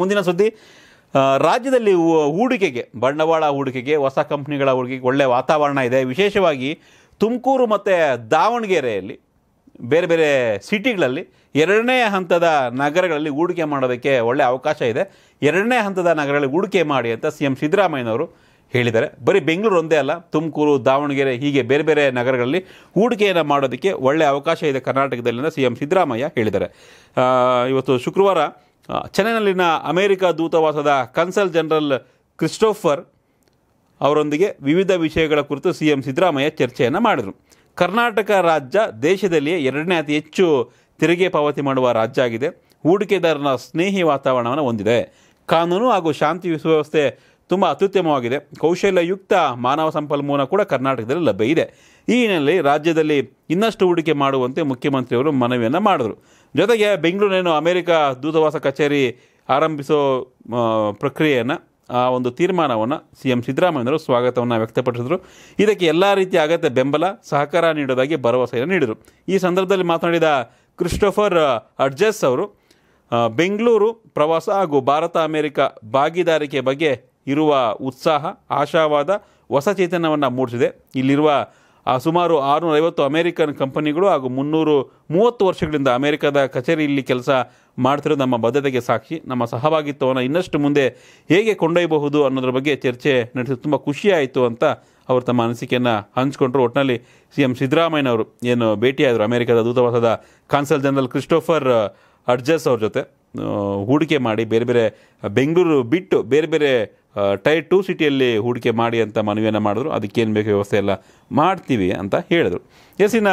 ಮುಂದಿನ ಸುದ್ದಿ ರಾಜ್ಯದಲ್ಲಿ ಹೂಡಿಕೆಗೆ ಬಂಡವಾಳ ಹೂಡಿಕೆಗೆ ಹೊಸ ಕಂಪ್ನಿಗಳ ಹೂಡಿಕೆಗೆ ಒಳ್ಳೆಯ ವಾತಾವರಣ ಇದೆ ವಿಶೇಷವಾಗಿ ತುಮಕೂರು ಮತ್ತು ದಾವಣಗೆರೆಯಲ್ಲಿ ಬೇರೆ ಬೇರೆ ಸಿಟಿಗಳಲ್ಲಿ ಎರಡನೇ ಹಂತದ ನಗರಗಳಲ್ಲಿ ಹೂಡಿಕೆ ಮಾಡೋದಕ್ಕೆ ಒಳ್ಳೆಯ ಅವಕಾಶ ಇದೆ ಎರಡನೇ ಹಂತದ ನಗರಗಳಲ್ಲಿ ಹೂಡಿಕೆ ಮಾಡಿ ಅಂತ ಸಿ ಎಂ ಸಿದ್ದರಾಮಯ್ಯನವರು ಹೇಳಿದ್ದಾರೆ ಬರೀ ಬೆಂಗಳೂರು ಒಂದೇ ಅಲ್ಲ ತುಮಕೂರು ದಾವಣಗೆರೆ ಹೀಗೆ ಬೇರೆ ಬೇರೆ ನಗರಗಳಲ್ಲಿ ಹೂಡಿಕೆಯನ್ನು ಮಾಡೋದಕ್ಕೆ ಒಳ್ಳೆಯ ಅವಕಾಶ ಇದೆ ಕರ್ನಾಟಕದಲ್ಲಿ ಅಂತ ಸಿ ಎಂ ಸಿದ್ದರಾಮಯ್ಯ ಹೇಳಿದ್ದಾರೆ ಇವತ್ತು ಶುಕ್ರವಾರ ಚೆನ್ನೈನಲ್ಲಿನ ಅಮೆರಿಕ ದೂತವಾಸದ ಕನ್ಸಲ್ ಜನರಲ್ ಕ್ರಿಸ್ಟೋಫರ್ ಅವರೊಂದಿಗೆ ವಿವಿಧ ವಿಷಯಗಳ ಕುರಿತು ಸಿ ಎಂ ಸಿದ್ದರಾಮಯ್ಯ ಚರ್ಚೆಯನ್ನು ಮಾಡಿದರು ಕರ್ನಾಟಕ ರಾಜ್ಯ ದೇಶದಲ್ಲಿಯೇ ಎರಡನೇ ಅತಿ ಹೆಚ್ಚು ತೆರಿಗೆ ಪಾವತಿ ಮಾಡುವ ರಾಜ್ಯ ಆಗಿದೆ ಹೂಡಿಕೆದಾರರ ಸ್ನೇಹಿ ವಾತಾವರಣವನ್ನು ಹೊಂದಿದೆ ಕಾನೂನು ಹಾಗೂ ಶಾಂತಿ ವ್ಯವಸ್ಥೆ ತುಂಬ ಅತ್ಯುತ್ತಮವಾಗಿದೆ ಕೌಶಲ್ಯಯುಕ್ತ ಮಾನವ ಸಂಪನ್ಮೂಲ ಕೂಡ ಕರ್ನಾಟಕದಲ್ಲಿ ಲಭ್ಯ ಇದೆ ಈ ಹಿನ್ನೆಲೆಯಲ್ಲಿ ರಾಜ್ಯದಲ್ಲಿ ಇನ್ನಷ್ಟು ಹೂಡಿಕೆ ಮಾಡುವಂತೆ ಮುಖ್ಯಮಂತ್ರಿಯವರು ಮನವಿಯನ್ನು ಮಾಡಿದರು ಜೊತೆಗೆ ಬೆಂಗಳೂರಿನೇನು ಅಮೆರಿಕ ದೂತವಾಸ ಕಚೇರಿ ಆರಂಭಿಸೋ ಪ್ರಕ್ರಿಯೆಯನ್ನು ಆ ಒಂದು ತೀರ್ಮಾನವನ್ನು ಸಿ ಎಂ ಸಿದ್ದರಾಮಯ್ಯವರು ಸ್ವಾಗತವನ್ನು ವ್ಯಕ್ತಪಡಿಸಿದರು ಇದಕ್ಕೆ ಎಲ್ಲ ರೀತಿಯ ಅಗತ್ಯ ಬೆಂಬಲ ಸಹಕಾರ ನೀಡೋದಾಗಿ ಭರವಸೆಯನ್ನು ನೀಡಿದರು ಈ ಸಂದರ್ಭದಲ್ಲಿ ಮಾತನಾಡಿದ ಕ್ರಿಸ್ಟೋಫರ್ ಅಡ್ಜಸ್ ಅವರು ಬೆಂಗಳೂರು ಪ್ರವಾಸ ಹಾಗೂ ಭಾರತ ಅಮೆರಿಕ ಭಾಗಿದಾರಿಕೆ ಬಗ್ಗೆ ಇರುವ ಉತ್ಸಾಹ ಆಶಾವಾದ ಹೊಸ ಚೇತನವನ್ನು ಮೂಡಿಸಿದೆ ಇಲ್ಲಿರುವ ಆ ಸುಮಾರು ಐವತ್ತು ಅಮೇರಿಕನ್ ಕಂಪನಿಗಳು ಹಾಗೂ ಮುನ್ನೂರು ಮೂವತ್ತು ವರ್ಷಗಳಿಂದ ಅಮೆರಿಕದ ಕಚೇರಿಯಲ್ಲಿ ಕೆಲಸ ಮಾಡ್ತಿರೋ ನಮ್ಮ ಬದ್ಧತೆಗೆ ಸಾಕ್ಷಿ ನಮ್ಮ ಸಹಭಾಗಿತ್ವವನ್ನು ಇನ್ನಷ್ಟು ಮುಂದೆ ಹೇಗೆ ಕೊಂಡೊಯ್ಯಬಹುದು ಅನ್ನೋದ್ರ ಬಗ್ಗೆ ಚರ್ಚೆ ನಡೆಸಿದ್ರು ತುಂಬ ಖುಷಿಯಾಯಿತು ಅಂತ ಅವರು ತಮ್ಮ ಅನಿಸಿಕೆಯನ್ನು ಹಂಚಿಕೊಂಡ್ರು ಒಟ್ಟಿನಲ್ಲಿ ಸಿ ಎಂ ಸಿದ್ದರಾಮಯ್ಯನವರು ಏನು ಭೇಟಿಯಾದರು ಅಮೆರಿಕದ ದೂತವಾಸದ ಕಾನ್ಸಲ್ ಜನರಲ್ ಕ್ರಿಸ್ಟೋಫರ್ ಅಡ್ಜಸ್ ಅವ್ರ ಜೊತೆ ಹೂಡಿಕೆ ಮಾಡಿ ಬೇರೆ ಬೇರೆ ಬೆಂಗಳೂರು ಬಿಟ್ಟು ಬೇರೆ ಬೇರೆ ಟೈರ್ ಟು ಸಿಟಿಯಲ್ಲಿ ಹೂಡಿಕೆ ಮಾಡಿ ಅಂತ ಮನವಿಯನ್ನು ಮಾಡಿದ್ರು ಅದಕ್ಕೇನು ಬೇಕು ವ್ಯವಸ್ಥೆ ಎಲ್ಲ ಮಾಡ್ತೀವಿ ಅಂತ ಹೇಳಿದರು ಎಸ್ ಇನ್ನು